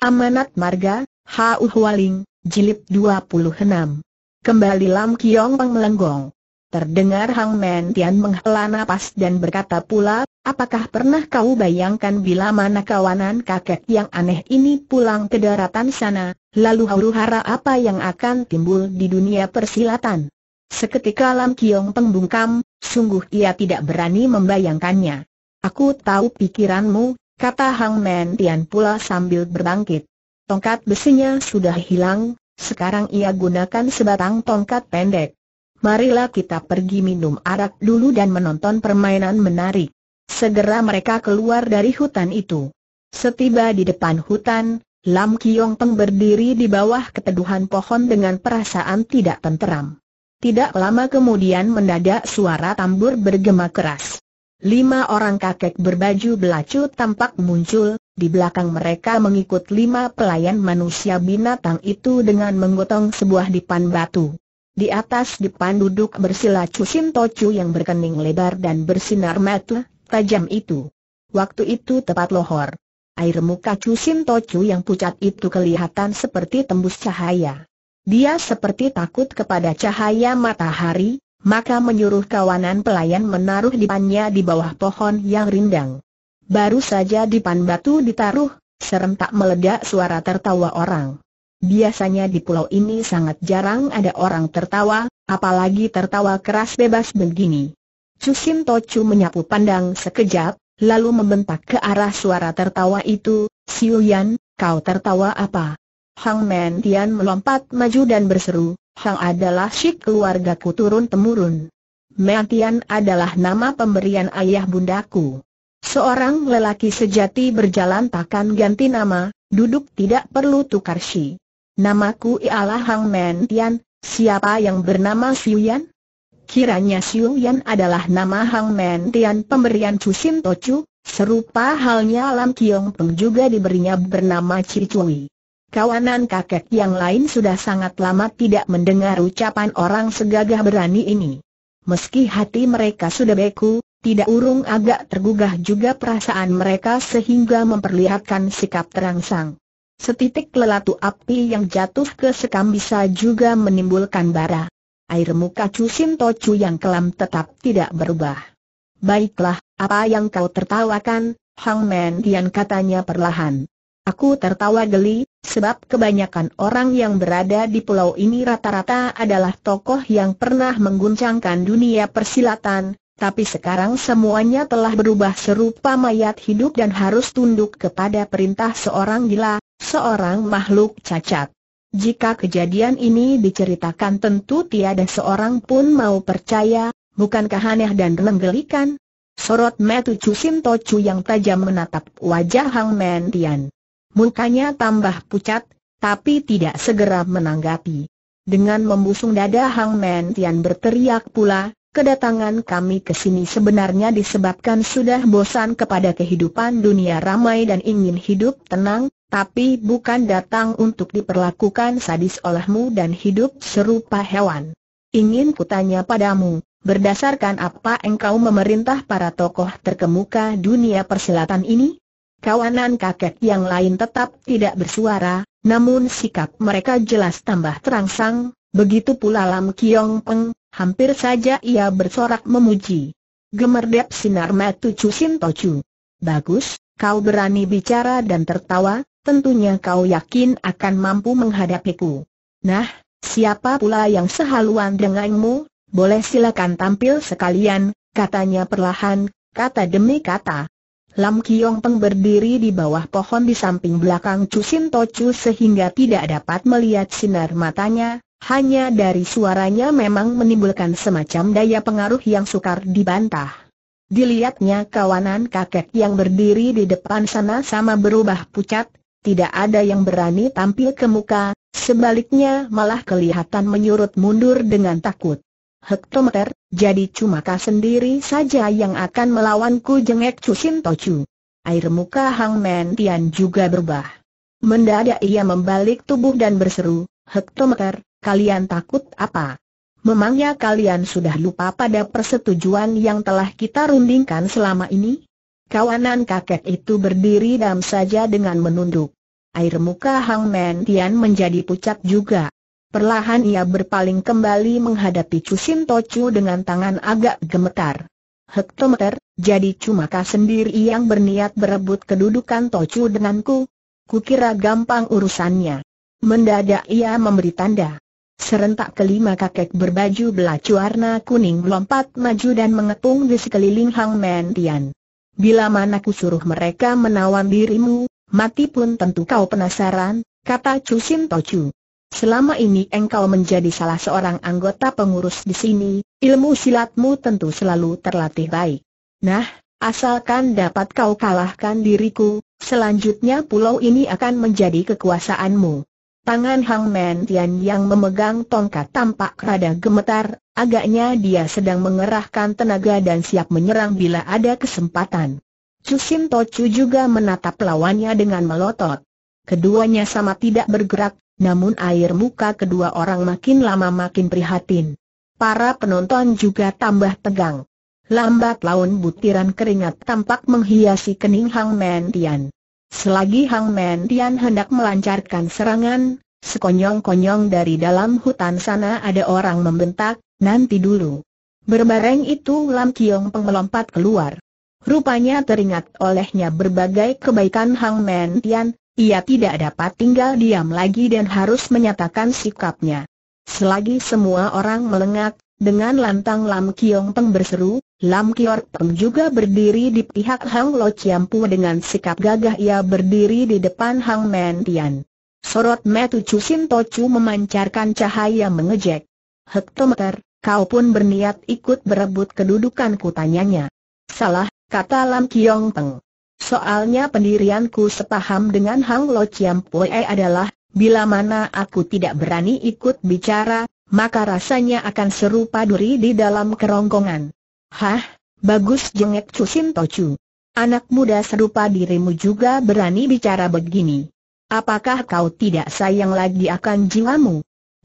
Amanat Marga, Hau Hualing, Jilid 26. Kembali Lam Kiong Pang melenggong. Terdengar Hang Men Tian menghela napas dan berkata pula, apakah pernah kau bayangkan bila mana kawanan kakek yang aneh ini pulang ke daratan sana, lalu huru-hara apa yang akan timbul di dunia persilatan? Seketika Lam Kiong Pang bungkam, sungguh ia tidak berani membayangkannya. Aku tahu pikiranmu, kata Hang Men Tian pula sambil berbangkit. Tongkat besinya sudah hilang, sekarang ia gunakan sebatang tongkat pendek. Marilah kita pergi minum arak dulu dan menonton permainan menarik. Segera mereka keluar dari hutan itu. Setiba di depan hutan, Lam Kiong Peng berdiri di bawah keteduhan pohon dengan perasaan tidak tenteram. Tidak lama kemudian mendadak suara tambur bergema keras. Lima orang kakek berbaju belacu tampak muncul, di belakang mereka mengikut lima pelayan manusia binatang itu dengan menggotong sebuah dipan batu. Di atas dipan duduk bersila Cusin Tocu yang berkening lebar dan bersinar mata, tajam itu. Waktu itu tepat lohor. Air muka Cusin Tocu yang pucat itu kelihatan seperti tembus cahaya. Dia seperti takut kepada cahaya matahari, maka menyuruh kawanan pelayan menaruh dipannya di bawah pohon yang rindang. Baru saja dipan batu ditaruh, serentak meledak suara tertawa orang. Biasanya di pulau ini sangat jarang ada orang tertawa, apalagi tertawa keras bebas begini. Cusim Tocu menyapu pandang sekejap, lalu membentak ke arah suara tertawa itu, Siu Yan, kau tertawa apa? Hang Men Tian melompat maju dan berseru, Hang adalah syik keluargaku turun-temurun. Meantian adalah nama pemberian ayah bundaku. Seorang lelaki sejati berjalan takkan ganti nama, duduk tidak perlu tukar si. Namaku ialah Hang Mentian, siapa yang bernama Yan? Kiranya Yan adalah nama Hang Mentian pemberian Cusin Tocu, serupa halnya Lam Kiong Peng juga diberinya bernama Cicui. Kawanan kakek yang lain sudah sangat lama tidak mendengar ucapan orang segagah berani ini. Meski hati mereka sudah beku, tidak urung agak tergugah juga perasaan mereka sehingga memperlihatkan sikap terangsang. Setitik lelatu api yang jatuh ke sekam bisa juga menimbulkan bara. Air muka Cusin Tocu yang kelam tetap tidak berubah. Baiklah, apa yang kau tertawakan, Hang Men Dian katanya perlahan. Aku tertawa geli, sebab kebanyakan orang yang berada di pulau ini rata-rata adalah tokoh yang pernah mengguncangkan dunia persilatan, tapi sekarang semuanya telah berubah serupa mayat hidup dan harus tunduk kepada perintah seorang gila, seorang makhluk cacat. Jika kejadian ini diceritakan tentu tiada seorang pun mau percaya, bukankah aneh dan menggelikan? Sorot metu Chu Sin yang tajam menatap wajah Hang Men Mukanya tambah pucat, tapi tidak segera menanggapi. Dengan membusung dada Hang Men Tian berteriak pula, kedatangan kami ke sini sebenarnya disebabkan sudah bosan kepada kehidupan dunia ramai dan ingin hidup tenang, tapi bukan datang untuk diperlakukan sadis olehmu dan hidup serupa hewan. Ingin kutanya padamu, berdasarkan apa engkau memerintah para tokoh terkemuka dunia persilatan ini? Kawanan kakek yang lain tetap tidak bersuara, namun sikap mereka jelas tambah terangsang, begitu pula Lam Kiong Peng, hampir saja ia bersorak memuji. Gemerdep sinar matu Cusin Tocu. Bagus, kau berani bicara dan tertawa, tentunya kau yakin akan mampu menghadapiku. Nah, siapa pula yang sehaluan denganmu, boleh silakan tampil sekalian, katanya perlahan, kata demi kata. Lam Kiong Peng berdiri di bawah pohon di samping belakang Cusin Tocu sehingga tidak dapat melihat sinar matanya, hanya dari suaranya memang menimbulkan semacam daya pengaruh yang sukar dibantah. Dilihatnya kawanan kakek yang berdiri di depan sana sama berubah pucat, tidak ada yang berani tampil ke muka, sebaliknya malah kelihatan menyurut mundur dengan takut hektometer, jadi cuma kau sendiri saja yang akan melawanku jengek Cusin Tocu. Air muka Hang Men Tian juga berubah. Mendadak ia membalik tubuh dan berseru, Hektometer, kalian takut apa? Memangnya kalian sudah lupa pada persetujuan yang telah kita rundingkan selama ini? Kawanan kakek itu berdiri dam saja dengan menunduk. Air muka Hang Men Tian menjadi pucat juga. Perlahan ia berpaling kembali menghadapi Cusin Tocu dengan tangan agak gemetar. Hektometer, jadi cuma kau sendiri yang berniat berebut kedudukan Tocu denganku? Kukira gampang urusannya. Mendadak ia memberi tanda. Serentak kelima kakek berbaju belacu warna kuning melompat maju dan mengepung di sekeliling Hang Men Tian. Bila mana ku suruh mereka menawan dirimu, mati pun tentu kau penasaran, kata Cusin Tocu. Selama ini engkau menjadi salah seorang anggota pengurus di sini, ilmu silatmu tentu selalu terlatih baik. Nah, asalkan dapat kau kalahkan diriku, selanjutnya pulau ini akan menjadi kekuasaanmu. Tangan Hang Men Tian yang memegang tongkat tampak rada gemetar, agaknya dia sedang mengerahkan tenaga dan siap menyerang bila ada kesempatan. Cusim Tochu juga menatap lawannya dengan melotot. Keduanya sama tidak bergerak, namun air muka kedua orang makin lama makin prihatin. Para penonton juga tambah tegang. Lambat laun butiran keringat tampak menghiasi kening Hang Man Tian. Selagi Hang Man Tian hendak melancarkan serangan, sekonyong-konyong dari dalam hutan sana ada orang membentak, nanti dulu. Berbareng itu Lam Kiong Peng melompat keluar. Rupanya teringat olehnya berbagai kebaikan Hang Man Tian, ia tidak dapat tinggal diam lagi dan harus menyatakan sikapnya. Selagi semua orang melengak, dengan lantang Lam Kiong Peng berseru, Lam Kior Peng juga berdiri di pihak Hang Lo Pu dengan sikap gagah ia berdiri di depan Hang Men Tian. Sorot metu To Chu memancarkan cahaya mengejek. Hektometer, kau pun berniat ikut berebut kedudukanku tanyanya. Salah, kata Lam Kiong Peng. Soalnya pendirianku sepaham dengan Hang Lo Chiam Pue adalah, bila mana aku tidak berani ikut bicara, maka rasanya akan serupa duri di dalam kerongkongan. Hah, bagus jengek Cusin Tocu. Anak muda serupa dirimu juga berani bicara begini. Apakah kau tidak sayang lagi akan jiwamu?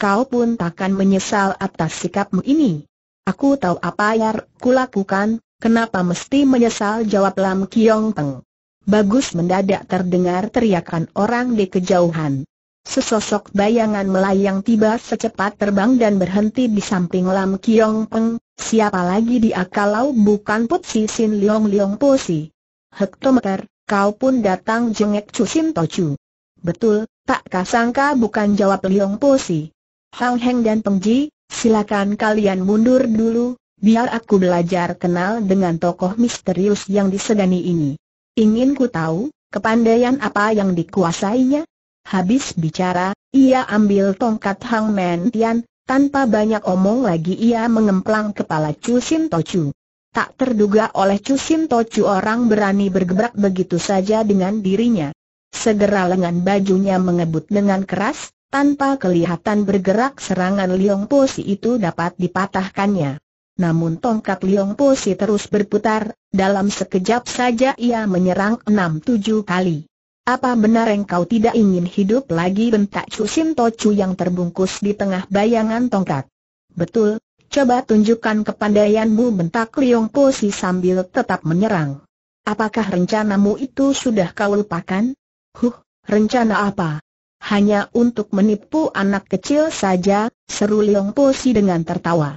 Kau pun takkan menyesal atas sikapmu ini. Aku tahu apa yang kulakukan, Kenapa mesti menyesal jawab Lam Kiong Peng. Bagus mendadak terdengar teriakan orang di kejauhan. Sesosok bayangan melayang tiba secepat terbang dan berhenti di samping Lam Kiong Peng, siapa lagi dia kalau bukan Put Si Sin Leong Leong Pusi. Hektometer, kau pun datang jengek To Tocu. Betul, tak kasangka bukan jawab Leong Pusi. Hang Heng dan Peng Ji, silakan kalian mundur dulu, Biar aku belajar kenal dengan tokoh misterius yang disegani ini. Ingin ku tahu, kepandaian apa yang dikuasainya? Habis bicara, ia ambil tongkat Hang Men Tian, tanpa banyak omong lagi ia mengemplang kepala Chu Tochu. Tak terduga oleh Chu Tochu orang berani bergebrak begitu saja dengan dirinya. Segera lengan bajunya mengebut dengan keras, tanpa kelihatan bergerak serangan Liong Posi itu dapat dipatahkannya. Namun tongkat Liong Po Si terus berputar, dalam sekejap saja ia menyerang enam tujuh kali. Apa benar engkau tidak ingin hidup lagi bentak Chu Sin Tochu yang terbungkus di tengah bayangan tongkat? Betul, coba tunjukkan kepandaianmu bentak Liong Po Si sambil tetap menyerang. Apakah rencanamu itu sudah kau lupakan? Huh, rencana apa? Hanya untuk menipu anak kecil saja, seru Liong Po Si dengan tertawa.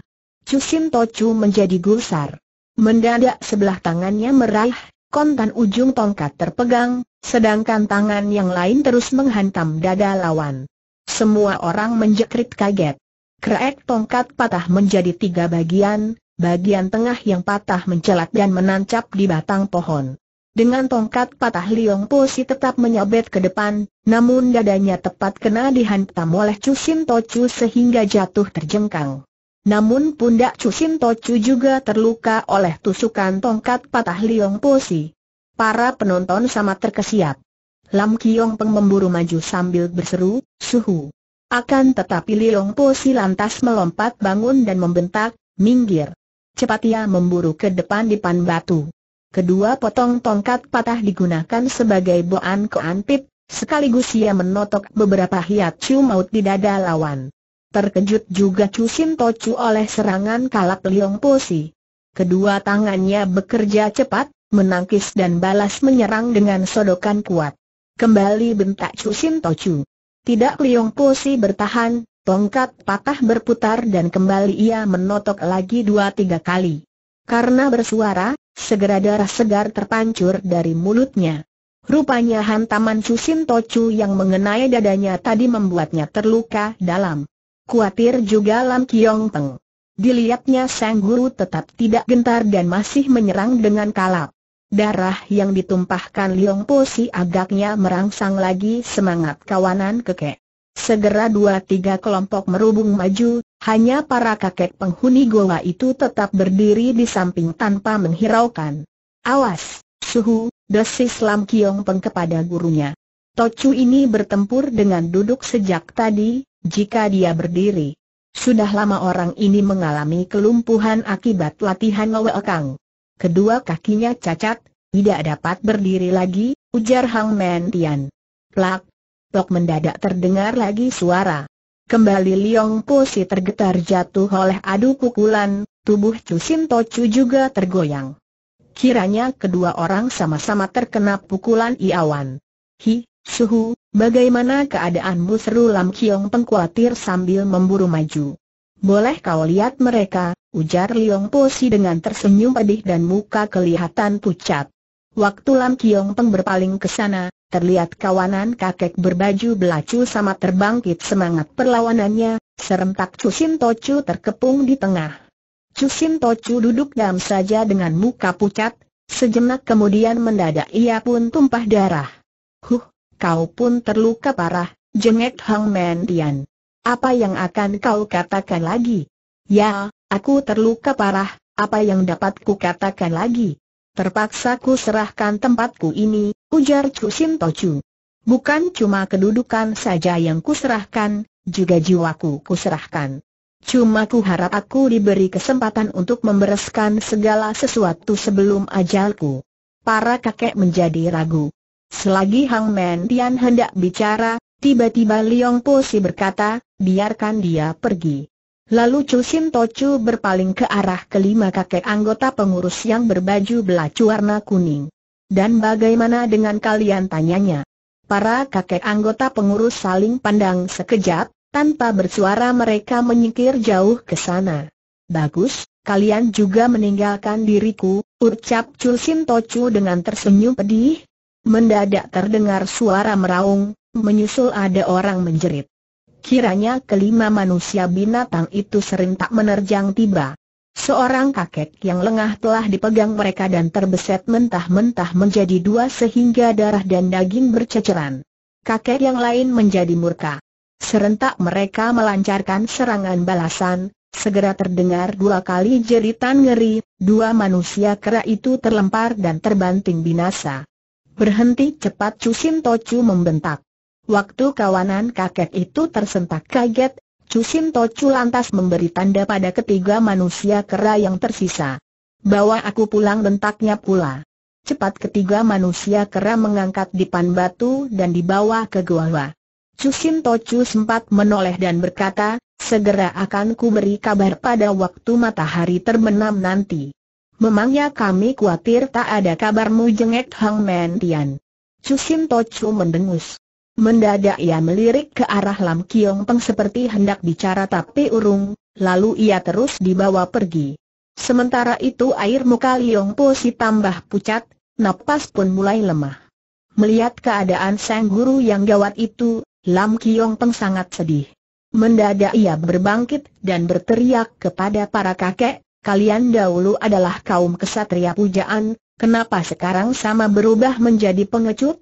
Cusim Tocu menjadi gusar. Mendadak sebelah tangannya meraih, kontan ujung tongkat terpegang, sedangkan tangan yang lain terus menghantam dada lawan. Semua orang menjekrit kaget. Krek tongkat patah menjadi tiga bagian, bagian tengah yang patah mencelat dan menancap di batang pohon. Dengan tongkat patah Liong si tetap menyabet ke depan, namun dadanya tepat kena dihantam oleh Cusim Tocu sehingga jatuh terjengkang. Namun pundak Cusim Tocu juga terluka oleh tusukan tongkat patah Liong Posi. Para penonton sama terkesiap. Lam Kiong Peng memburu maju sambil berseru, suhu. Akan tetapi Liong Posi lantas melompat bangun dan membentak, minggir. Cepat ia memburu ke depan di pan batu. Kedua potong tongkat patah digunakan sebagai boan keantip, sekaligus ia menotok beberapa hiat maut di dada lawan. Terkejut juga Chu Tochu oleh serangan kalap Liong Si. Kedua tangannya bekerja cepat, menangkis dan balas menyerang dengan sodokan kuat. Kembali bentak Chu Tochu. Tidak Liong Si bertahan, tongkat patah berputar dan kembali ia menotok lagi dua tiga kali. Karena bersuara, segera darah segar terpancur dari mulutnya. Rupanya hantaman Susin Tocu yang mengenai dadanya tadi membuatnya terluka dalam. Kuatir juga Lam Kiong Peng. Dilihatnya sang guru tetap tidak gentar dan masih menyerang dengan kalap. Darah yang ditumpahkan Liong Po Si agaknya merangsang lagi semangat kawanan kekek. Segera dua tiga kelompok merubung maju, hanya para kakek penghuni goa itu tetap berdiri di samping tanpa menghiraukan. Awas, suhu, desis Lam Kiong Peng kepada gurunya. Tocu ini bertempur dengan duduk sejak tadi, jika dia berdiri. Sudah lama orang ini mengalami kelumpuhan akibat latihan Lwe Kedua kakinya cacat, tidak dapat berdiri lagi, ujar Hang Men Tian. Plak, tok mendadak terdengar lagi suara. Kembali Liong si tergetar jatuh oleh adu pukulan, tubuh Cusin Tocu juga tergoyang. Kiranya kedua orang sama-sama terkena pukulan Iawan. Hi, Suhu, bagaimana keadaanmu seru Lam Kiong pengkhawatir sambil memburu maju. Boleh kau lihat mereka, ujar Liong Posi dengan tersenyum pedih dan muka kelihatan pucat. Waktu Lam Kiong Peng berpaling ke sana, terlihat kawanan kakek berbaju belacu sama terbangkit semangat perlawanannya, serentak Cusin Tocu terkepung di tengah. Cusin Tocu duduk dalam saja dengan muka pucat, sejenak kemudian mendadak ia pun tumpah darah. Huh, kau pun terluka parah, jengek Hang Man Tian. Apa yang akan kau katakan lagi? Ya, aku terluka parah, apa yang dapat ku katakan lagi? Terpaksa ku serahkan tempatku ini, ujar Chu Sin Tochu. Bukan cuma kedudukan saja yang ku serahkan, juga jiwaku ku serahkan. Cuma ku harap aku diberi kesempatan untuk membereskan segala sesuatu sebelum ajalku. Para kakek menjadi ragu. Selagi Hang Men Tian hendak bicara, tiba-tiba Liong Po Si berkata, biarkan dia pergi. Lalu Chu Sim Chu berpaling ke arah kelima kakek anggota pengurus yang berbaju belacu warna kuning. Dan bagaimana dengan kalian tanyanya? Para kakek anggota pengurus saling pandang sekejap, tanpa bersuara mereka menyingkir jauh ke sana. Bagus, kalian juga meninggalkan diriku, ucap Chul Sim Tochu dengan tersenyum pedih, Mendadak terdengar suara meraung, menyusul ada orang menjerit. Kiranya kelima manusia binatang itu serentak menerjang tiba. Seorang kakek yang lengah telah dipegang mereka dan terbeset mentah-mentah menjadi dua sehingga darah dan daging berceceran. Kakek yang lain menjadi murka. Serentak mereka melancarkan serangan balasan, segera terdengar dua kali jeritan ngeri, dua manusia kera itu terlempar dan terbanting binasa. Berhenti cepat Cusim Tocu membentak. Waktu kawanan kakek itu tersentak kaget, Cusim Tocu lantas memberi tanda pada ketiga manusia kera yang tersisa. Bawa aku pulang bentaknya pula. Cepat ketiga manusia kera mengangkat dipan batu dan dibawa ke gua. Cusim Tocu sempat menoleh dan berkata, segera akan ku beri kabar pada waktu matahari terbenam nanti. Memangnya kami khawatir tak ada kabarmu jengek Hang Men Tian. Cusim Chu mendengus. Mendadak ia melirik ke arah Lam Kiong Peng seperti hendak bicara tapi urung, lalu ia terus dibawa pergi. Sementara itu air muka Liong Po si tambah pucat, napas pun mulai lemah. Melihat keadaan sang guru yang gawat itu, Lam Kiong Peng sangat sedih. Mendadak ia berbangkit dan berteriak kepada para kakek, kalian dahulu adalah kaum kesatria pujaan, kenapa sekarang sama berubah menjadi pengecut?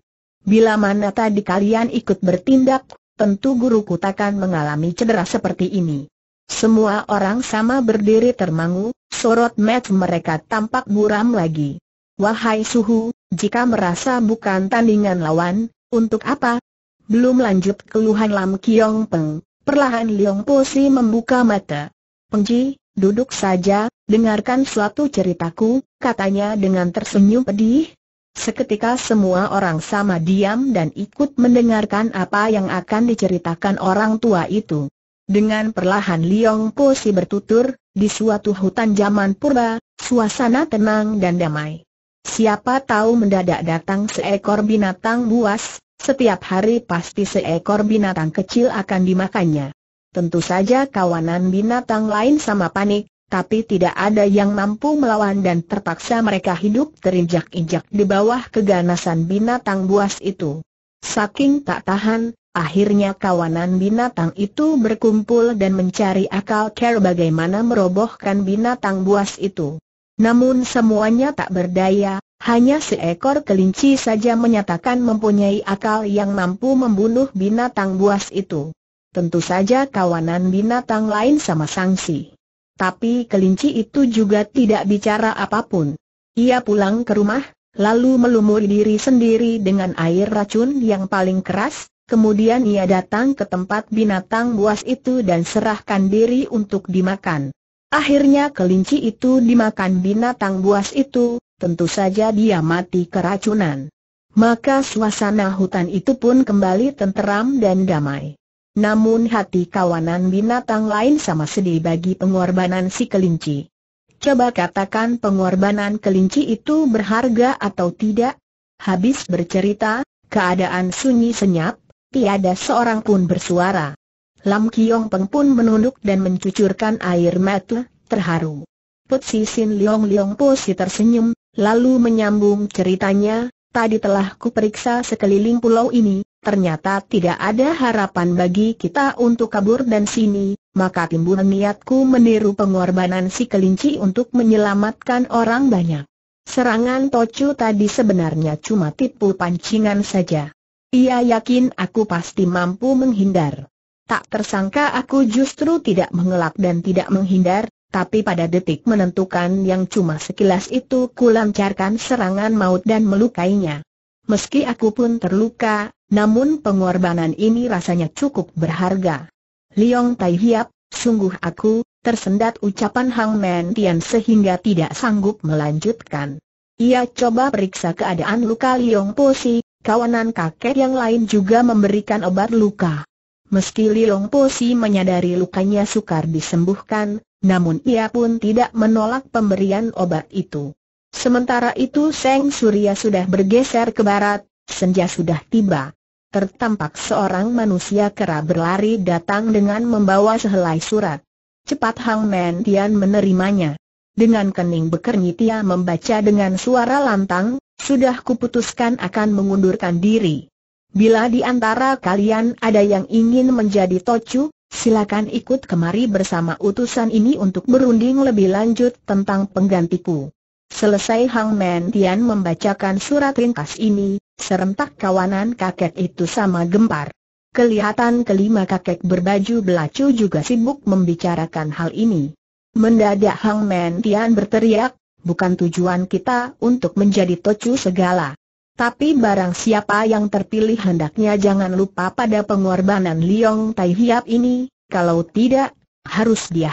Bila mana tadi kalian ikut bertindak, tentu guruku takkan mengalami cedera seperti ini. Semua orang sama berdiri termangu, sorot mata mereka tampak buram lagi. Wahai suhu, jika merasa bukan tandingan lawan, untuk apa? Belum lanjut keluhan Lam Kiong Peng, perlahan Liong si membuka mata. Pengji, Duduk saja, dengarkan suatu ceritaku, katanya dengan tersenyum pedih. Seketika semua orang sama diam dan ikut mendengarkan apa yang akan diceritakan orang tua itu. Dengan perlahan Liong Po Si bertutur, di suatu hutan zaman purba, suasana tenang dan damai. Siapa tahu mendadak datang seekor binatang buas, setiap hari pasti seekor binatang kecil akan dimakannya. Tentu saja kawanan binatang lain sama panik, tapi tidak ada yang mampu melawan dan terpaksa mereka hidup terinjak-injak di bawah keganasan binatang buas itu. Saking tak tahan, akhirnya kawanan binatang itu berkumpul dan mencari akal cara bagaimana merobohkan binatang buas itu. Namun semuanya tak berdaya, hanya seekor kelinci saja menyatakan mempunyai akal yang mampu membunuh binatang buas itu. Tentu saja kawanan binatang lain sama sanksi. Tapi kelinci itu juga tidak bicara apapun. Ia pulang ke rumah, lalu melumuri diri sendiri dengan air racun yang paling keras, kemudian ia datang ke tempat binatang buas itu dan serahkan diri untuk dimakan. Akhirnya kelinci itu dimakan binatang buas itu, tentu saja dia mati keracunan. Maka suasana hutan itu pun kembali tenteram dan damai. Namun hati kawanan binatang lain sama sedih bagi pengorbanan si kelinci. Coba katakan pengorbanan kelinci itu berharga atau tidak? Habis bercerita, keadaan sunyi senyap, tiada seorang pun bersuara. Lam Kiong Peng pun menunduk dan mencucurkan air mata, terharu. Putsi Sin Liong Liong Posi tersenyum, lalu menyambung ceritanya, Tadi telah kuperiksa sekeliling pulau ini, ternyata tidak ada harapan bagi kita untuk kabur dan sini, maka timbul niatku meniru pengorbanan si kelinci untuk menyelamatkan orang banyak. Serangan Tocu tadi sebenarnya cuma tipu pancingan saja. Ia yakin aku pasti mampu menghindar. Tak tersangka aku justru tidak mengelak dan tidak menghindar, tapi pada detik menentukan yang cuma sekilas itu kulancarkan serangan maut dan melukainya. Meski aku pun terluka, namun pengorbanan ini rasanya cukup berharga. Liong Tai Hiap, sungguh aku, tersendat ucapan Hang Men Tian sehingga tidak sanggup melanjutkan. Ia coba periksa keadaan luka Liong Si. kawanan kakek yang lain juga memberikan obat luka. Meski Liong Si menyadari lukanya sukar disembuhkan, namun ia pun tidak menolak pemberian obat itu. Sementara itu Seng Surya sudah bergeser ke barat, senja sudah tiba. Tertampak seorang manusia kera berlari datang dengan membawa sehelai surat. Cepat Hang Men Tian menerimanya. Dengan kening bekernyit ia membaca dengan suara lantang, sudah kuputuskan akan mengundurkan diri. Bila di antara kalian ada yang ingin menjadi tocu, silakan ikut kemari bersama utusan ini untuk berunding lebih lanjut tentang penggantiku. Selesai Hang Men Tian membacakan surat ringkas ini, serentak kawanan kakek itu sama gempar. Kelihatan kelima kakek berbaju belacu juga sibuk membicarakan hal ini. Mendadak Hang Men Tian berteriak, bukan tujuan kita untuk menjadi tocu segala. Tapi barang siapa yang terpilih hendaknya jangan lupa pada pengorbanan Liong Tai Hiap ini, kalau tidak, harus dia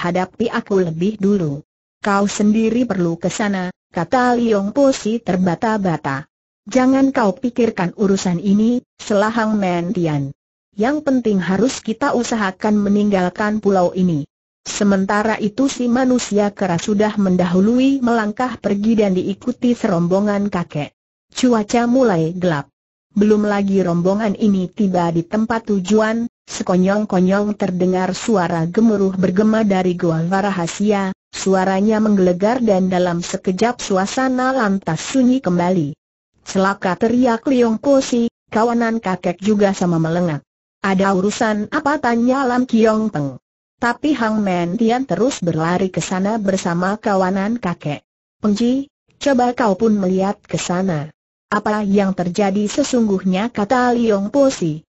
aku lebih dulu. Kau sendiri perlu ke sana, kata Liong Posi terbata-bata. Jangan kau pikirkan urusan ini, selahang mentian. Yang penting harus kita usahakan meninggalkan pulau ini. Sementara itu si manusia keras sudah mendahului melangkah pergi dan diikuti serombongan kakek. Cuaca mulai gelap. Belum lagi rombongan ini tiba di tempat tujuan, sekonyong-konyong terdengar suara gemuruh bergema dari gua rahasia, suaranya menggelegar dan dalam sekejap suasana lantas sunyi kembali. Celaka teriak Liong Kosi, kawanan kakek juga sama melengak. Ada urusan apa tanya Lam Kiong Peng. Tapi Hang Men Tian terus berlari ke sana bersama kawanan kakek. Pengji, coba kau pun melihat ke sana. Apa yang terjadi sesungguhnya kata Liong si.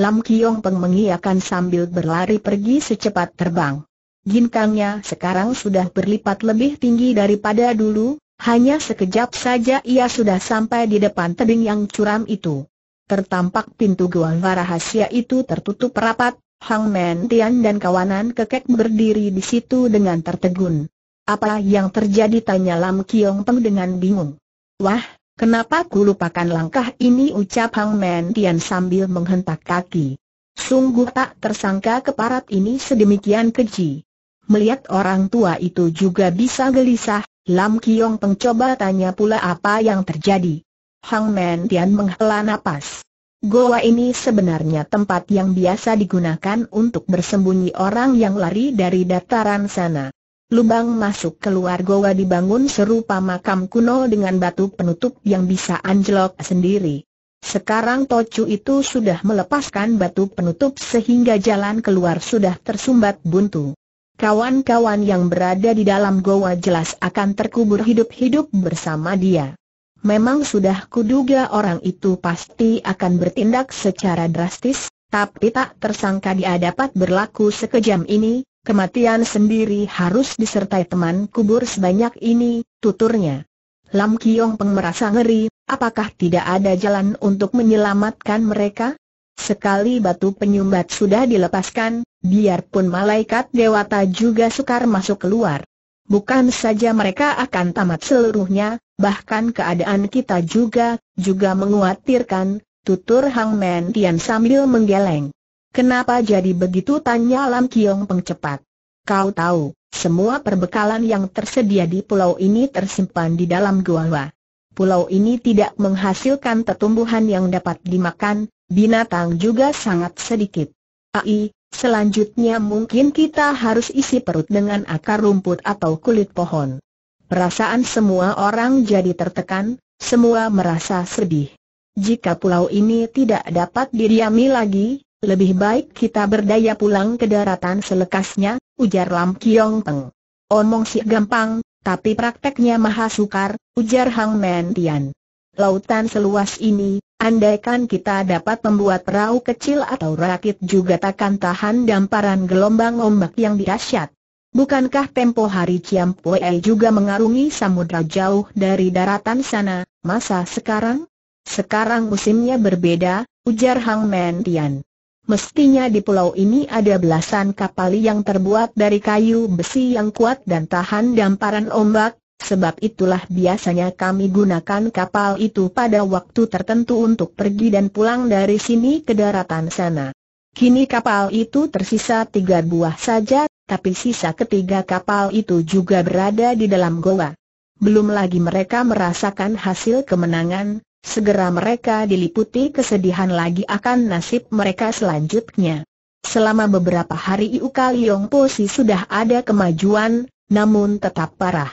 Lam Kiong Peng mengiakan sambil berlari pergi secepat terbang. Ginkangnya sekarang sudah berlipat lebih tinggi daripada dulu, hanya sekejap saja ia sudah sampai di depan tebing yang curam itu. Tertampak pintu gua rahasia itu tertutup rapat, Hang Men Tian dan kawanan kekek berdiri di situ dengan tertegun. Apa yang terjadi tanya Lam Kiong Peng dengan bingung. Wah, Kenapa ku lupakan langkah ini ucap Hang Men Tian sambil menghentak kaki. Sungguh tak tersangka keparat ini sedemikian keji. Melihat orang tua itu juga bisa gelisah, Lam Kiong pengcoba tanya pula apa yang terjadi. Hang Men Tian menghela napas. Goa ini sebenarnya tempat yang biasa digunakan untuk bersembunyi orang yang lari dari dataran sana lubang masuk keluar goa dibangun serupa makam kuno dengan batu penutup yang bisa anjlok sendiri. Sekarang Tocu itu sudah melepaskan batu penutup sehingga jalan keluar sudah tersumbat buntu. Kawan-kawan yang berada di dalam goa jelas akan terkubur hidup-hidup bersama dia. Memang sudah kuduga orang itu pasti akan bertindak secara drastis, tapi tak tersangka dia dapat berlaku sekejam ini, Kematian sendiri harus disertai teman kubur sebanyak ini, tuturnya. Lam Kiong Peng merasa ngeri, apakah tidak ada jalan untuk menyelamatkan mereka? Sekali batu penyumbat sudah dilepaskan, biarpun malaikat dewata juga sukar masuk keluar. Bukan saja mereka akan tamat seluruhnya, bahkan keadaan kita juga, juga menguatirkan, tutur Hang Men Tian sambil menggeleng. Kenapa jadi begitu tanya Lam Kiong Peng cepat. Kau tahu, semua perbekalan yang tersedia di pulau ini tersimpan di dalam gua. Pulau ini tidak menghasilkan tetumbuhan yang dapat dimakan, binatang juga sangat sedikit. Ai, selanjutnya mungkin kita harus isi perut dengan akar rumput atau kulit pohon. Perasaan semua orang jadi tertekan, semua merasa sedih. Jika pulau ini tidak dapat diriami lagi, lebih baik kita berdaya pulang ke daratan selekasnya, ujar Lam Kiong Teng. Omong sih gampang, tapi prakteknya maha sukar, ujar Hang Men Tian. Lautan seluas ini, andaikan kita dapat membuat perahu kecil atau rakit juga takkan tahan damparan gelombang ombak yang dahsyat. Bukankah tempo hari Ciam Pue juga mengarungi samudra jauh dari daratan sana, masa sekarang? Sekarang musimnya berbeda, ujar Hang Men Tian. Mestinya di pulau ini ada belasan kapal yang terbuat dari kayu besi yang kuat dan tahan damparan ombak, sebab itulah biasanya kami gunakan kapal itu pada waktu tertentu untuk pergi dan pulang dari sini ke daratan sana. Kini kapal itu tersisa tiga buah saja, tapi sisa ketiga kapal itu juga berada di dalam goa. Belum lagi mereka merasakan hasil kemenangan, Segera mereka diliputi kesedihan lagi akan nasib mereka selanjutnya. Selama beberapa hari Iu Kaliong Posi sudah ada kemajuan, namun tetap parah.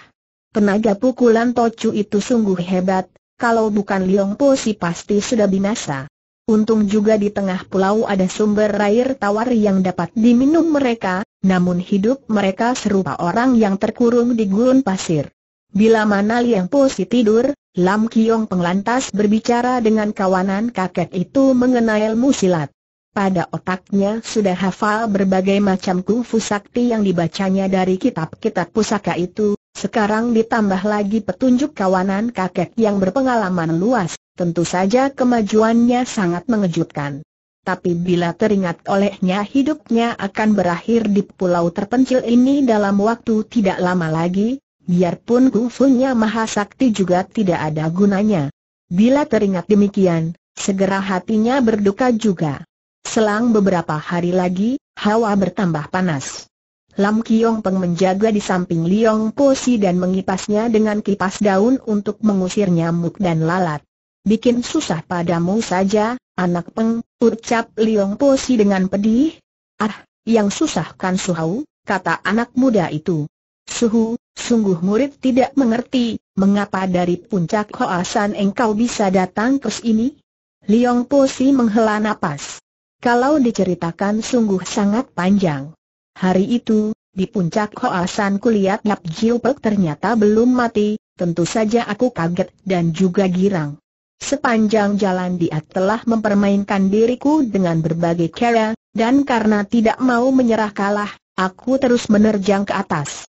Tenaga pukulan Tocu itu sungguh hebat, kalau bukan Liong Posi pasti sudah binasa. Untung juga di tengah pulau ada sumber air tawar yang dapat diminum mereka, namun hidup mereka serupa orang yang terkurung di gurun pasir. Bila mana Liang Posi tidur, Lam Kiong penglantas berbicara dengan kawanan kakek itu mengenai ilmu silat. Pada otaknya sudah hafal berbagai macam kungfu sakti yang dibacanya dari kitab-kitab pusaka itu, sekarang ditambah lagi petunjuk kawanan kakek yang berpengalaman luas, tentu saja kemajuannya sangat mengejutkan. Tapi bila teringat olehnya hidupnya akan berakhir di pulau terpencil ini dalam waktu tidak lama lagi, Biarpun kufunya sakti juga tidak ada gunanya. Bila teringat demikian, segera hatinya berduka juga. Selang beberapa hari lagi, hawa bertambah panas. Lam Kiong Peng menjaga di samping Liong Posi dan mengipasnya dengan kipas daun untuk mengusir nyamuk dan lalat. Bikin susah padamu saja, anak Peng, ucap Liong Posi dengan pedih. Ah, yang susah kan Suhau, kata anak muda itu. Suhu, sungguh murid tidak mengerti, mengapa dari puncak Hoasan engkau bisa datang ke sini? Liong Po Si menghela nafas. Kalau diceritakan sungguh sangat panjang. Hari itu, di puncak Hoasan kulihat Lap Jiu Pek ternyata belum mati, tentu saja aku kaget dan juga girang. Sepanjang jalan dia telah mempermainkan diriku dengan berbagai cara, dan karena tidak mau menyerah kalah, aku terus menerjang ke atas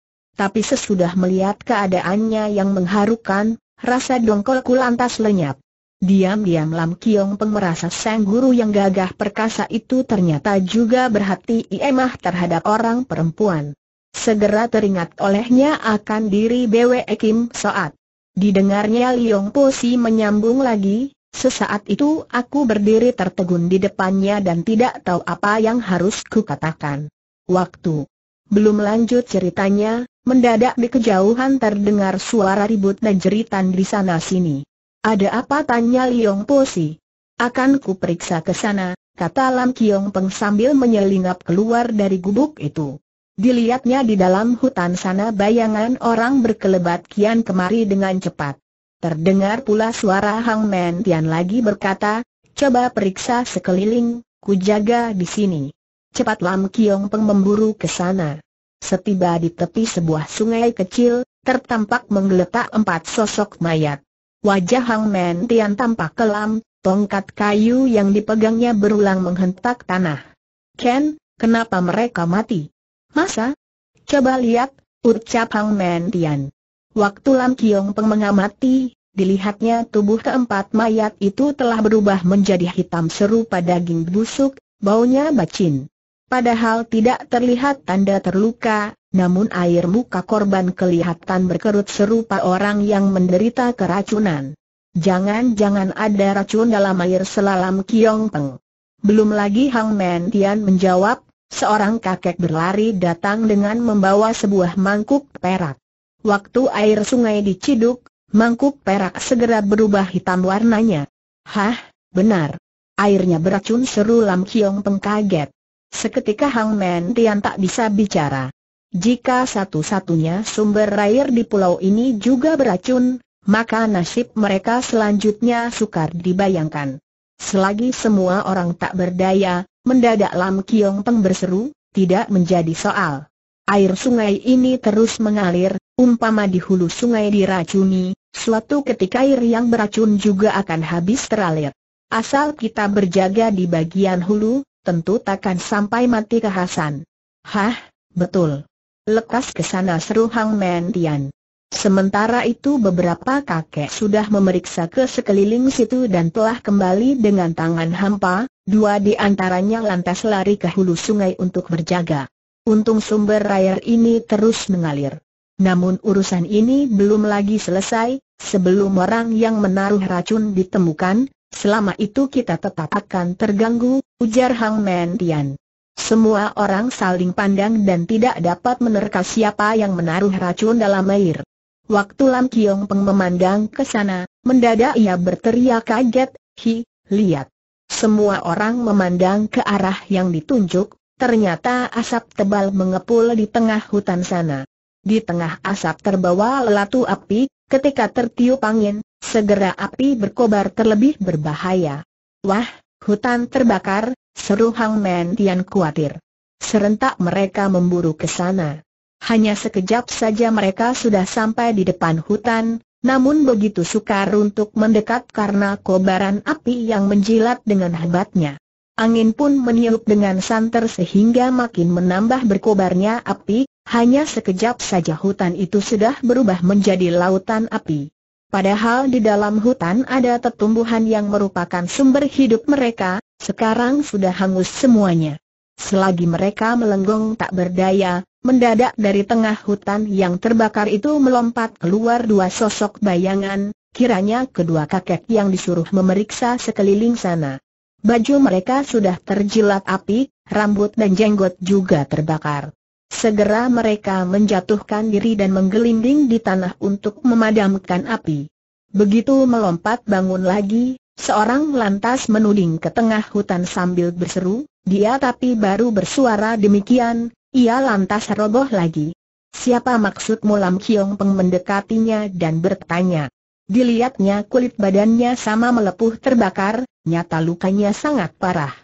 tapi sesudah melihat keadaannya yang mengharukan, rasa dongkolku lantas lenyap. Diam-diam Lam Kiong Peng merasa sang guru yang gagah perkasa itu ternyata juga berhati emah terhadap orang perempuan. Segera teringat olehnya akan diri Bwe Kim Soat. Didengarnya Liong Po Si menyambung lagi, sesaat itu aku berdiri tertegun di depannya dan tidak tahu apa yang harus kukatakan. Waktu belum lanjut ceritanya, Mendadak di kejauhan terdengar suara ribut dan jeritan di sana-sini. Ada apa tanya Liong si. Akan ku periksa ke sana, kata Lam Kiong Peng sambil menyelinap keluar dari gubuk itu. Dilihatnya di dalam hutan sana bayangan orang berkelebat kian kemari dengan cepat. Terdengar pula suara Hang Men Tian lagi berkata, coba periksa sekeliling, ku jaga di sini. Cepat Lam Kiong Peng memburu ke sana. Setiba di tepi sebuah sungai kecil, tertampak menggeletak empat sosok mayat. Wajah Hang Men Tian tampak kelam, tongkat kayu yang dipegangnya berulang menghentak tanah. Ken, kenapa mereka mati? Masa? Coba lihat, ucap Hang Men Tian. Waktu Lam Kiong Peng mengamati, dilihatnya tubuh keempat mayat itu telah berubah menjadi hitam serupa daging busuk, baunya bacin. Padahal tidak terlihat tanda terluka, namun air muka korban kelihatan berkerut serupa orang yang menderita keracunan. Jangan-jangan ada racun dalam air selalam Kiong Peng. Belum lagi Hang Men Tian menjawab, seorang kakek berlari datang dengan membawa sebuah mangkuk perak. Waktu air sungai diciduk, mangkuk perak segera berubah hitam warnanya. Hah, benar. Airnya beracun seru Lam Kiong Peng kaget. Seketika Hang Men Tian tak bisa bicara. Jika satu-satunya sumber air di pulau ini juga beracun, maka nasib mereka selanjutnya sukar dibayangkan. Selagi semua orang tak berdaya, mendadak Lam Kiong Peng berseru, tidak menjadi soal. Air sungai ini terus mengalir, umpama di hulu sungai diracuni, suatu ketika air yang beracun juga akan habis teralir. Asal kita berjaga di bagian hulu, tentu takkan sampai mati ke Hasan. Hah, betul. Lekas ke sana seru Hang Men Tian. Sementara itu beberapa kakek sudah memeriksa ke sekeliling situ dan telah kembali dengan tangan hampa, dua di antaranya lantas lari ke hulu sungai untuk berjaga. Untung sumber air ini terus mengalir. Namun urusan ini belum lagi selesai, sebelum orang yang menaruh racun ditemukan, Selama itu kita tetap akan terganggu, ujar Hang Men Tian. Semua orang saling pandang dan tidak dapat menerka siapa yang menaruh racun dalam air. Waktu Lam Kiong Peng memandang ke sana, mendadak ia berteriak kaget, Hi, lihat. Semua orang memandang ke arah yang ditunjuk, ternyata asap tebal mengepul di tengah hutan sana. Di tengah asap terbawa lelatu api, ketika tertiup angin, Segera api berkobar terlebih berbahaya. Wah, hutan terbakar, seru Hang Men Tian khawatir. Serentak mereka memburu ke sana. Hanya sekejap saja mereka sudah sampai di depan hutan, namun begitu sukar untuk mendekat karena kobaran api yang menjilat dengan hebatnya. Angin pun meniup dengan santer sehingga makin menambah berkobarnya api, hanya sekejap saja hutan itu sudah berubah menjadi lautan api. Padahal di dalam hutan ada tetumbuhan yang merupakan sumber hidup mereka, sekarang sudah hangus semuanya. Selagi mereka melenggong tak berdaya, mendadak dari tengah hutan yang terbakar itu melompat keluar dua sosok bayangan, kiranya kedua kakek yang disuruh memeriksa sekeliling sana. Baju mereka sudah terjilat api, rambut dan jenggot juga terbakar. Segera mereka menjatuhkan diri dan menggelinding di tanah untuk memadamkan api. Begitu melompat bangun lagi, seorang lantas menuding ke tengah hutan sambil berseru, dia tapi baru bersuara demikian, ia lantas roboh lagi. Siapa maksudmu Lam Kiong Peng mendekatinya dan bertanya. Dilihatnya kulit badannya sama melepuh terbakar, nyata lukanya sangat parah.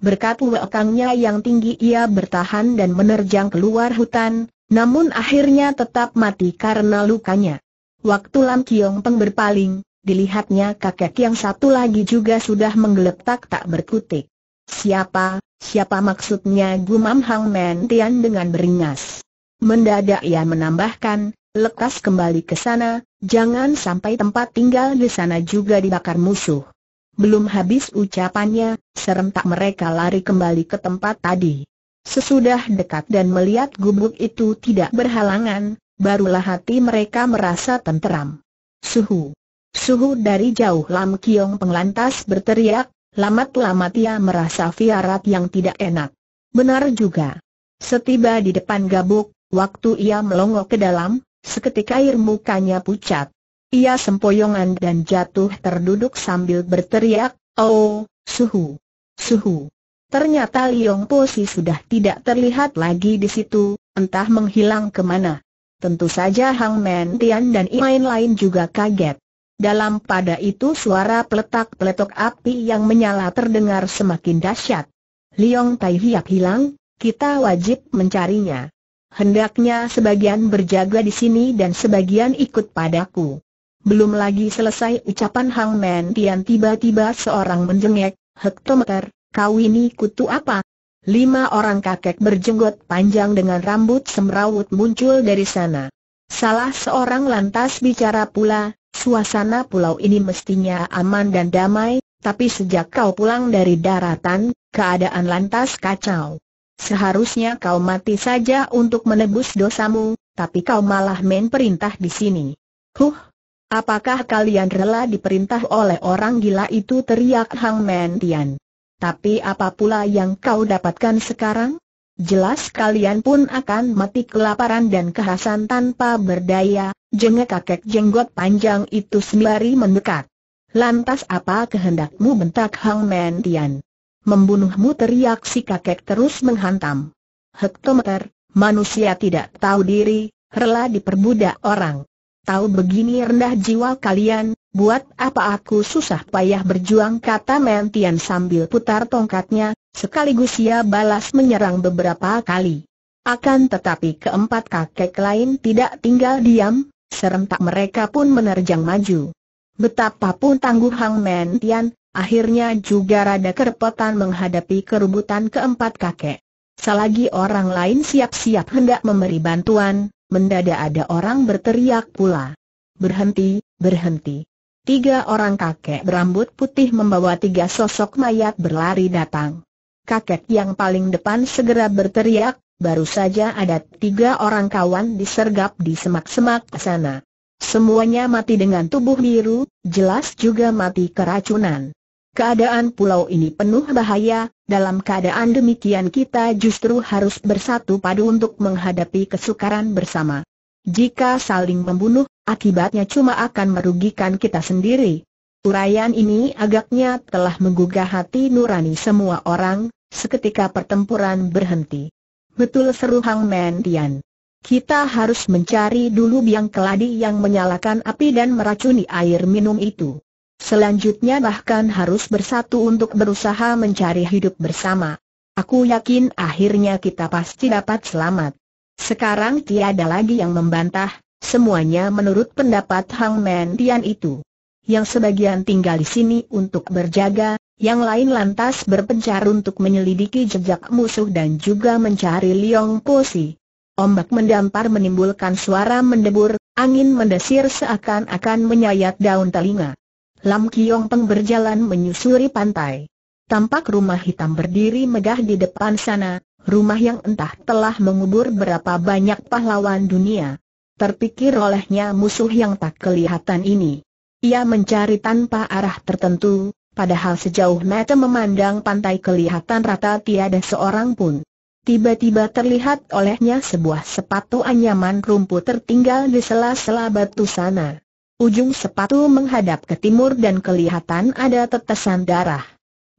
Berkat wekangnya yang tinggi ia bertahan dan menerjang keluar hutan, namun akhirnya tetap mati karena lukanya. Waktu Lam Kiong Peng berpaling, dilihatnya kakek yang satu lagi juga sudah menggeletak tak berkutik. Siapa, siapa maksudnya gumam Hang Men Tian dengan beringas. Mendadak ia menambahkan, lekas kembali ke sana, jangan sampai tempat tinggal di sana juga dibakar musuh. Belum habis ucapannya, serentak mereka lari kembali ke tempat tadi. Sesudah dekat dan melihat gubuk itu tidak berhalangan, barulah hati mereka merasa tenteram. Suhu. Suhu dari jauh Lam Kiong penglantas berteriak, lamat-lamat ia merasa fiarat yang tidak enak. Benar juga. Setiba di depan gabuk, waktu ia melongo ke dalam, seketika air mukanya pucat. Ia sempoyongan dan jatuh terduduk sambil berteriak, Oh, suhu, suhu. Ternyata Liong Po Si sudah tidak terlihat lagi di situ, entah menghilang kemana. Tentu saja Hang Men Tian dan lain-lain juga kaget. Dalam pada itu suara peletak-peletok api yang menyala terdengar semakin dahsyat. Liong Tai Hiap hilang, kita wajib mencarinya. Hendaknya sebagian berjaga di sini dan sebagian ikut padaku. Belum lagi selesai ucapan Hang Men Tian tiba-tiba seorang menjengek, Hektometer, kau ini kutu apa? Lima orang kakek berjenggot panjang dengan rambut semrawut muncul dari sana. Salah seorang lantas bicara pula, suasana pulau ini mestinya aman dan damai, tapi sejak kau pulang dari daratan, keadaan lantas kacau. Seharusnya kau mati saja untuk menebus dosamu, tapi kau malah main perintah di sini. Huh, Apakah kalian rela diperintah oleh orang gila itu teriak Hang Men Tapi apa pula yang kau dapatkan sekarang? Jelas kalian pun akan mati kelaparan dan kehasan tanpa berdaya, jengek kakek jenggot panjang itu sembari mendekat. Lantas apa kehendakmu bentak Hang Men Membunuhmu teriak si kakek terus menghantam. Hektometer, manusia tidak tahu diri, rela diperbudak orang tahu begini rendah jiwa kalian, buat apa aku susah payah berjuang kata Mentian sambil putar tongkatnya, sekaligus ia balas menyerang beberapa kali. Akan tetapi keempat kakek lain tidak tinggal diam, serentak mereka pun menerjang maju. Betapapun tangguh Hang Mentian, akhirnya juga rada kerepotan menghadapi kerubutan keempat kakek. Selagi orang lain siap-siap hendak memberi bantuan, mendadak ada orang berteriak pula. Berhenti, berhenti. Tiga orang kakek berambut putih membawa tiga sosok mayat berlari datang. Kakek yang paling depan segera berteriak, baru saja ada tiga orang kawan disergap di semak-semak sana. Semuanya mati dengan tubuh biru, jelas juga mati keracunan. Keadaan pulau ini penuh bahaya, dalam keadaan demikian kita justru harus bersatu padu untuk menghadapi kesukaran bersama. Jika saling membunuh, akibatnya cuma akan merugikan kita sendiri. Uraian ini agaknya telah menggugah hati nurani semua orang, seketika pertempuran berhenti. Betul seru Hang Men Tian. Kita harus mencari dulu biang keladi yang menyalakan api dan meracuni air minum itu. Selanjutnya bahkan harus bersatu untuk berusaha mencari hidup bersama. Aku yakin akhirnya kita pasti dapat selamat. Sekarang tiada lagi yang membantah, semuanya menurut pendapat Hang Men Tian itu. Yang sebagian tinggal di sini untuk berjaga, yang lain lantas berpencar untuk menyelidiki jejak musuh dan juga mencari Liong Posi. Ombak mendampar menimbulkan suara mendebur, angin mendesir seakan-akan menyayat daun telinga. Lam Kiong Peng berjalan menyusuri pantai. Tampak rumah hitam berdiri megah di depan sana, rumah yang entah telah mengubur berapa banyak pahlawan dunia. Terpikir olehnya musuh yang tak kelihatan ini. Ia mencari tanpa arah tertentu, padahal sejauh mata memandang pantai kelihatan rata tiada seorang pun. Tiba-tiba terlihat olehnya sebuah sepatu anyaman rumput tertinggal di sela-sela batu sana. Ujung sepatu menghadap ke timur dan kelihatan ada tetesan darah.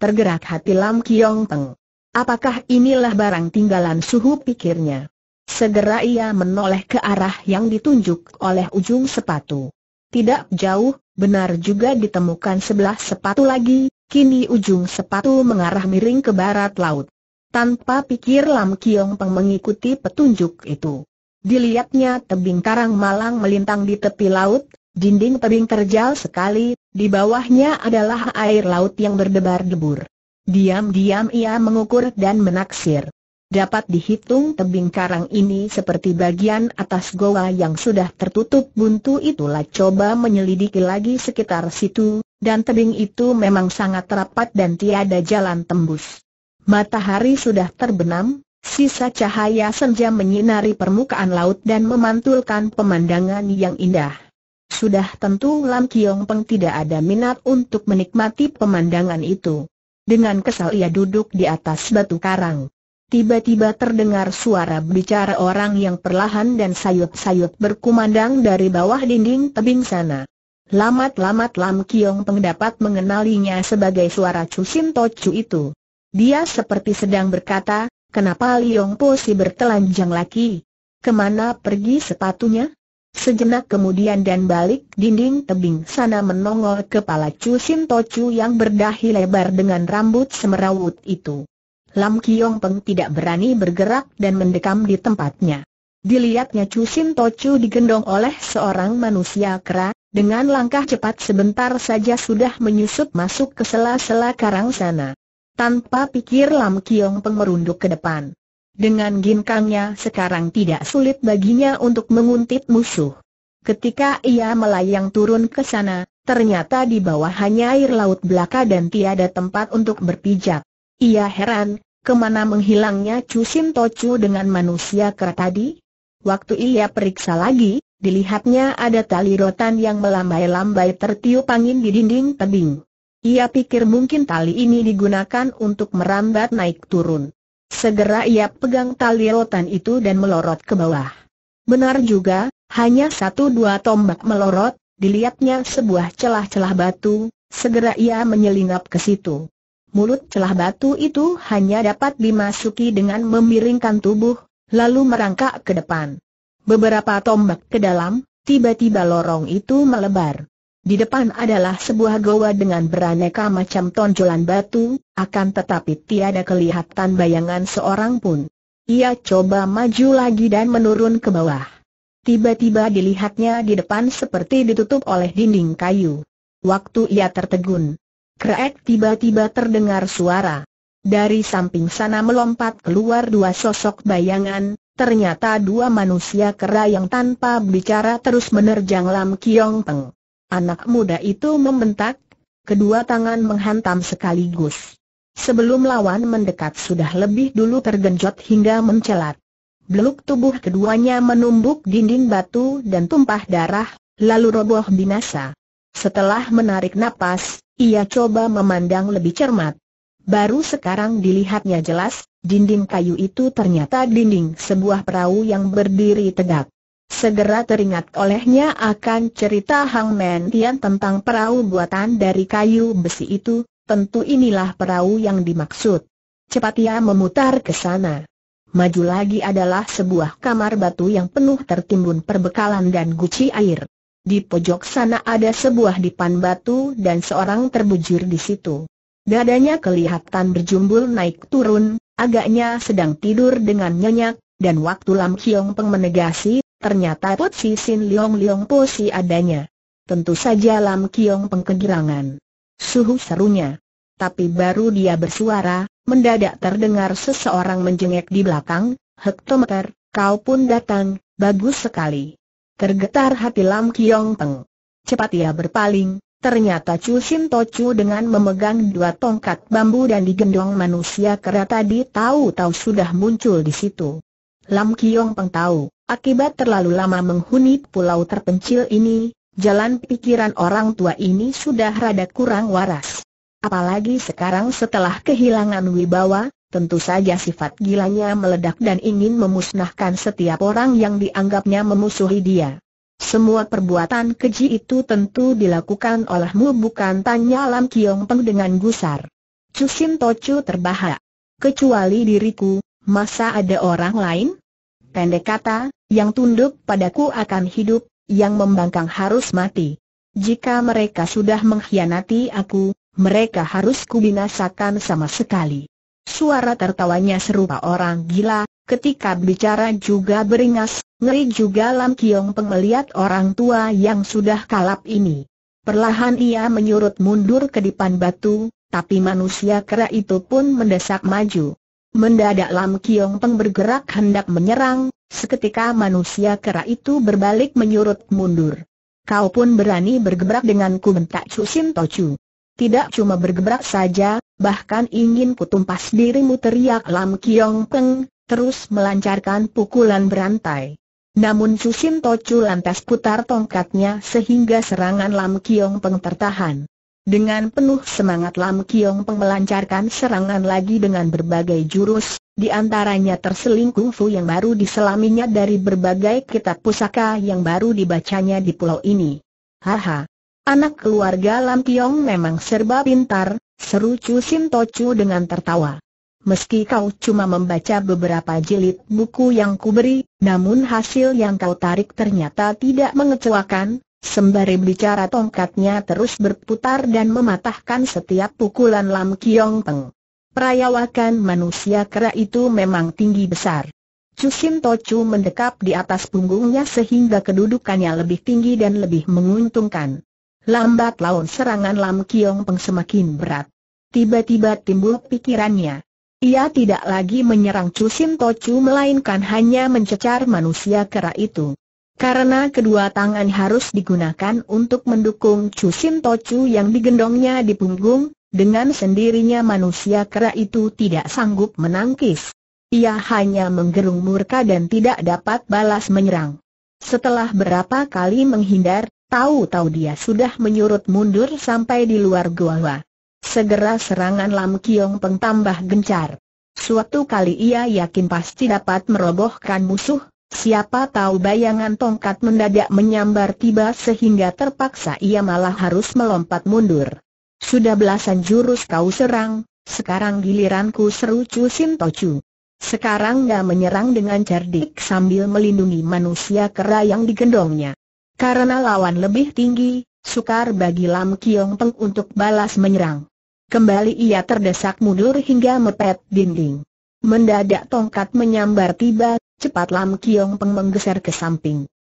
Tergerak hati Lam Kiong Teng. Apakah inilah barang tinggalan suhu pikirnya? Segera ia menoleh ke arah yang ditunjuk oleh ujung sepatu. Tidak jauh, benar juga ditemukan sebelah sepatu lagi, kini ujung sepatu mengarah miring ke barat laut. Tanpa pikir Lam Kiong Peng mengikuti petunjuk itu. Dilihatnya tebing karang malang melintang di tepi laut, Dinding tebing terjal sekali, di bawahnya adalah air laut yang berdebar debur. Diam-diam ia mengukur dan menaksir. Dapat dihitung tebing karang ini seperti bagian atas goa yang sudah tertutup buntu itulah coba menyelidiki lagi sekitar situ, dan tebing itu memang sangat rapat dan tiada jalan tembus. Matahari sudah terbenam, sisa cahaya senja menyinari permukaan laut dan memantulkan pemandangan yang indah sudah tentu Lam Kiong Peng tidak ada minat untuk menikmati pemandangan itu. Dengan kesal ia duduk di atas batu karang. Tiba-tiba terdengar suara bicara orang yang perlahan dan sayut-sayut berkumandang dari bawah dinding tebing sana. Lamat-lamat Lam Kiong Peng dapat mengenalinya sebagai suara To Chu itu. Dia seperti sedang berkata, kenapa Liong Po si bertelanjang laki? Kemana pergi sepatunya? Sejenak kemudian dan balik dinding tebing sana menongol kepala Chu To Tochu yang berdahi lebar dengan rambut semerawut itu. Lam Kiong Peng tidak berani bergerak dan mendekam di tempatnya. Dilihatnya Chu To Tochu digendong oleh seorang manusia kera, dengan langkah cepat sebentar saja sudah menyusup masuk ke sela-sela karang sana. Tanpa pikir Lam Kiong Peng merunduk ke depan. Dengan ginkangnya sekarang tidak sulit baginya untuk menguntit musuh. Ketika ia melayang turun ke sana, ternyata di bawah hanya air laut belaka dan tiada tempat untuk berpijak. Ia heran, kemana menghilangnya Cusin Tocu dengan manusia kera tadi? Waktu ia periksa lagi, dilihatnya ada tali rotan yang melambai-lambai tertiup angin di dinding tebing. Ia pikir mungkin tali ini digunakan untuk merambat naik turun. Segera ia pegang tali rotan itu dan melorot ke bawah. Benar juga, hanya satu dua tombak melorot, dilihatnya sebuah celah-celah batu, segera ia menyelinap ke situ. Mulut celah batu itu hanya dapat dimasuki dengan memiringkan tubuh, lalu merangkak ke depan. Beberapa tombak ke dalam, tiba-tiba lorong itu melebar. Di depan adalah sebuah goa dengan beraneka macam tonjolan batu, akan tetapi tiada kelihatan bayangan seorang pun. Ia coba maju lagi dan menurun ke bawah. Tiba-tiba dilihatnya di depan seperti ditutup oleh dinding kayu. Waktu ia tertegun, kreek tiba-tiba terdengar suara. Dari samping sana melompat keluar dua sosok bayangan, ternyata dua manusia kera yang tanpa bicara terus menerjang Lam Kiong Peng. Anak muda itu membentak, kedua tangan menghantam sekaligus. Sebelum lawan mendekat sudah lebih dulu tergenjot hingga mencelat. Beluk tubuh keduanya menumbuk dinding batu dan tumpah darah, lalu roboh binasa. Setelah menarik napas, ia coba memandang lebih cermat. Baru sekarang dilihatnya jelas, dinding kayu itu ternyata dinding sebuah perahu yang berdiri tegak. Segera teringat olehnya akan cerita Hang Men Tian tentang perahu buatan dari kayu besi itu, tentu inilah perahu yang dimaksud. Cepat ia memutar ke sana. Maju lagi adalah sebuah kamar batu yang penuh tertimbun perbekalan dan guci air. Di pojok sana ada sebuah dipan batu dan seorang terbujur di situ. Dadanya kelihatan berjumbul naik turun, agaknya sedang tidur dengan nyenyak, dan waktu Lam Kiong Peng menegasi ternyata Si Sin Liong Liong Posi adanya. Tentu saja Lam Kiong pengkegirangan. Suhu serunya. Tapi baru dia bersuara, mendadak terdengar seseorang menjengek di belakang, hektometer, kau pun datang, bagus sekali. Tergetar hati Lam Kiong Peng. Cepat ia berpaling, Ternyata Chu Sin Tochu dengan memegang dua tongkat bambu dan digendong manusia kera tadi tahu-tahu sudah muncul di situ. Lam Kiong Peng tahu, Akibat terlalu lama menghuni pulau terpencil ini, jalan pikiran orang tua ini sudah rada kurang waras. Apalagi sekarang setelah kehilangan wibawa, tentu saja sifat gilanya meledak dan ingin memusnahkan setiap orang yang dianggapnya memusuhi dia. Semua perbuatan keji itu tentu dilakukan olehmu bukan tanya Lam Kiong Peng dengan gusar. Cusin Tocu terbahak. Kecuali diriku, masa ada orang lain? Pendek kata, yang tunduk padaku akan hidup, yang membangkang harus mati. Jika mereka sudah mengkhianati aku, mereka harus kubinasakan sama sekali. Suara tertawanya serupa orang gila, ketika bicara juga beringas, ngeri juga Lam Kiong pengeliat orang tua yang sudah kalap ini. Perlahan ia menyurut mundur ke depan batu, tapi manusia kera itu pun mendesak maju. Mendadak Lam Kiong Peng bergerak hendak menyerang, seketika manusia kera itu berbalik menyurut mundur. Kau pun berani bergebrak denganku bentak Chu To Tochu. Tidak cuma bergebrak saja, bahkan ingin kutumpas dirimu teriak Lam Kiong Peng, terus melancarkan pukulan berantai. Namun Chu To Tochu lantas putar tongkatnya sehingga serangan Lam Kiong Peng tertahan. Dengan penuh semangat Lam Kiong Peng melancarkan serangan lagi dengan berbagai jurus, di antaranya terseling kungfu yang baru diselaminya dari berbagai kitab pusaka yang baru dibacanya di pulau ini. Haha, anak keluarga Lam Kiong memang serba pintar, seru Chu Sin To Chu dengan tertawa. Meski kau cuma membaca beberapa jilid buku yang kuberi, namun hasil yang kau tarik ternyata tidak mengecewakan, Sembari bicara tongkatnya terus berputar dan mematahkan setiap pukulan Lam Kiong Peng. Perayawakan manusia kera itu memang tinggi besar. Cusin Tochu mendekap di atas punggungnya sehingga kedudukannya lebih tinggi dan lebih menguntungkan. Lambat laun serangan Lam Kiong Peng semakin berat. Tiba-tiba timbul pikirannya. Ia tidak lagi menyerang Cusin Tochu melainkan hanya mencecar manusia kera itu. Karena kedua tangan harus digunakan untuk mendukung Chu Sin Tochu yang digendongnya di punggung, dengan sendirinya manusia kera itu tidak sanggup menangkis. Ia hanya menggerung murka dan tidak dapat balas menyerang. Setelah berapa kali menghindar, tahu-tahu dia sudah menyurut mundur sampai di luar gua. Segera serangan Lam Kiong Peng tambah gencar. Suatu kali ia yakin pasti dapat merobohkan musuh, Siapa tahu bayangan tongkat mendadak menyambar tiba sehingga terpaksa ia malah harus melompat mundur. Sudah belasan jurus kau serang, sekarang giliranku seru Chu Sin Tochu. Sekarang gak menyerang dengan cerdik sambil melindungi manusia kera yang digendongnya. Karena lawan lebih tinggi, sukar bagi Lam Kiong Peng untuk balas menyerang. Kembali ia terdesak mundur hingga mepet dinding. Mendadak tongkat menyambar tiba, Cepat Lam Kiong Peng menggeser ke samping.